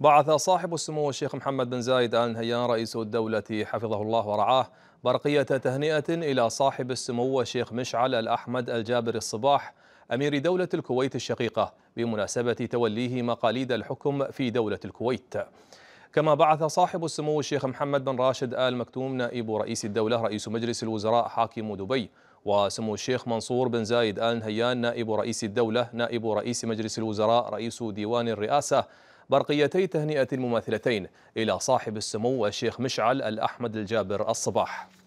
بعث صاحب السمو الشيخ محمد بن زايد آل نهيان رئيس الدولة حفظه الله ورعاه برقية تهنئة إلى صاحب السمو الشيخ مشعل الأحمد الجابر الصباح أمير دولة الكويت الشقيقة بمناسبة توليه مقاليد الحكم في دولة الكويت كما بعث صاحب السمو الشيخ محمد بن راشد آل مكتوم نائب رئيس الدولة رئيس مجلس الوزراء حاكم دبي وسمو الشيخ منصور بن زايد آل نهيان نائب رئيس الدولة نائب رئيس مجلس الوزراء رئيس ديوان الرئاسة برقيتي تهنئة المماثلتين إلى صاحب السمو الشيخ مشعل الأحمد الجابر الصباح